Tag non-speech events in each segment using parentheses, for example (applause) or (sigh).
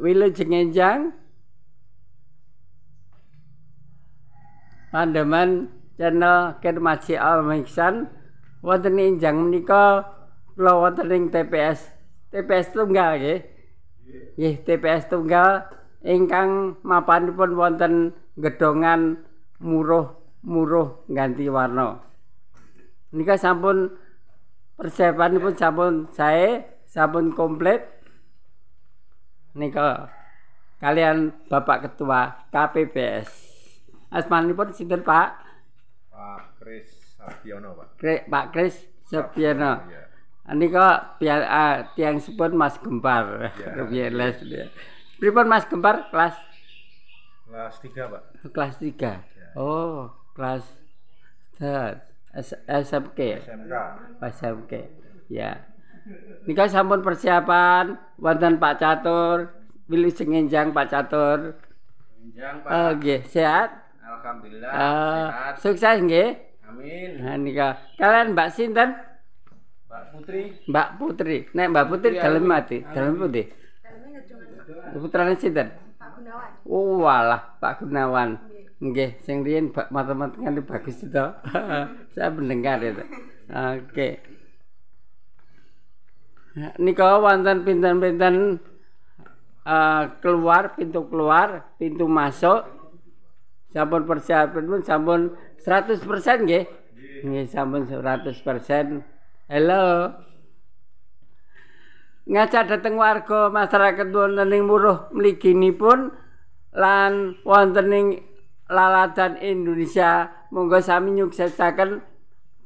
wilujeng enjang pandeman channel kermasi Meksan, wonten enjang menika kula wonten ing TPS TPS tunggal nggih nggih TPS tunggal ingkang mapanipun wonten gedongan muruh-muruh ganti warna Nika sampun persiapanipun sampun sae sampun komplit Niko, kalian Bapak Ketua KPBS. pun sinten Pak? Pak Kris Sabiono Pak. Kri, Pak Kris Sabiono. Iya. Nika biar uh, ah, tiang sepun Mas Gempar. Iya. (laughs) iya, iya. les. Iya. Pripun Mas Gempar kelas? Kelas 3 Pak. Kelas 3. Ya. Oh, kelas S SMK. SMK. SMK. Ya. Nika sampun persiapan wonten Pak Catur, pilih sengenjang Pak Catur. Sengenjang Pak. Oh, okay, sehat? Alhamdulillah uh, sehat. Sukses nggih. Amin. Nah, nika kalian Mbak Sinten? Mbak Putri. Mbak Putri. Nek Mbak Putri iya, dalam mati, dalam putih. Putrane sinten? Pak Gunawan. Oh, walah, Pak Gunawan. Nggih, sing riyen matematika bagus itu. (laughs) Saya mendengar itu. Oke. Okay. Ya, Niko wonten pinten-pinten uh, keluar pintu keluar, pintu masuk. Sampun persiapan pun sampun 100% nggih. Nggih sampun 100%. Hello, Ngaca dhateng warga masyarakat wonten ing muruh pun lan wonten ing laladan Indonesia monggo sami nyuksesaken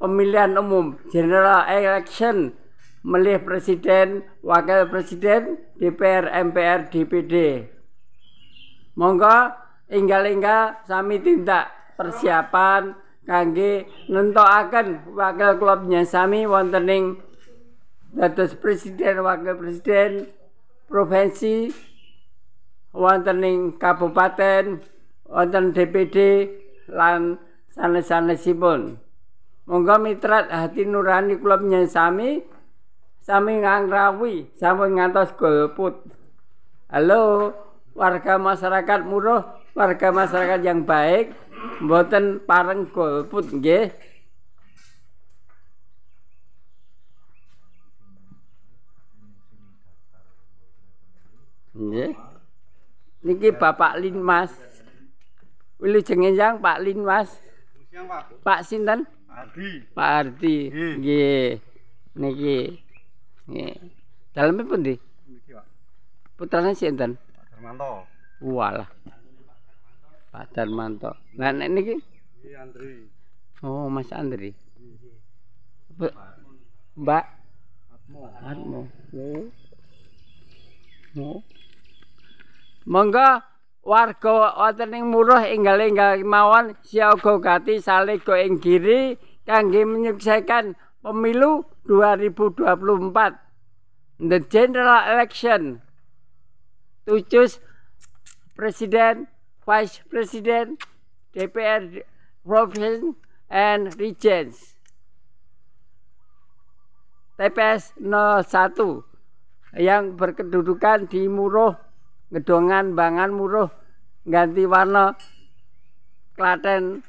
pemilihan umum general election melih presiden, wakil presiden, DPR, MPR, DPD. Monggo inggal-inggal sami tindak persiapan kangge nentokaken wakil klubnya sami wonten ing dados presiden wakil presiden provinsi wonten ing kabupaten wonten DPD lan sanes-sanesipun monggo mitra hati nurani klubnya sami sami ngangrawi sampun ngantos golput. Halo warga masyarakat muruh, warga masyarakat yang baik, mboten pareng golput nggih. Nggih. Niki Bapak Lin Mas. Wilu jengenjang Pak Lin Mas. Pak. Pak Sinten? Ardi. Pak Ardi. Nggih. Niki. Niki. Dalam pun di. Putrane si Pak Darmanto. Walah. Pak Darmanto. Nah nek niki? Iya Andri. Oh Mas Andri. Mbak. Atmo. Atmo. Yo. Mo. Mangga warga wonten ing muruh enggal-enggal mawon siaga gati salego ing kiri kangge menyukseskan pemilu 2024 the general election to choose president, vice president, DPR province and regions. TPS 01 yang berkedudukan di Muruh, Gedongan, Bangan, Muruh, Ganti Warna, Klaten,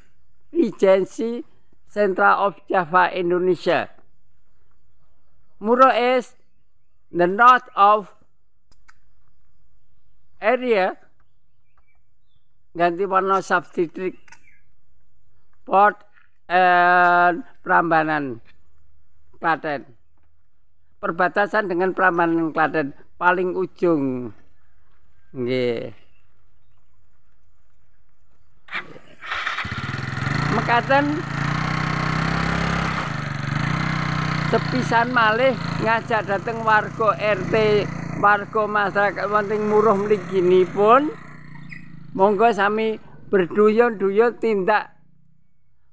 Regency, Central of Java, Indonesia. Muro is the north of area warna subdistrict Port and Prambanan Klaten perbatasan dengan Prambanan Klaten paling ujung nggih Mekaten sepisan malih ngajak dateng warga RT warga masyarakat wonten muruh mriki pun monggo sami berduyun-duyun tindak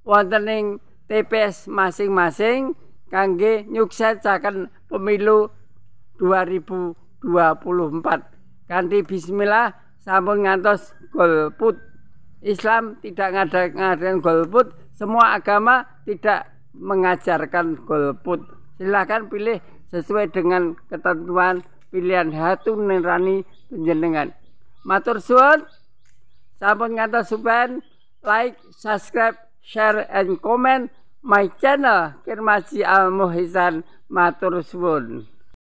wonten ing TPS masing-masing kangge nyuksesaken pemilu 2024 kanthi bismillah sampun ngantos golput Islam tidak ngadain golput semua agama tidak mengajarkan golput. Silahkan pilih sesuai dengan ketentuan pilihan hatu nirani penjenengan. Matur suwun. Sampun ngata subhan. like, subscribe, share and comment my channel kirmasi Al Muhizan Matur suwun.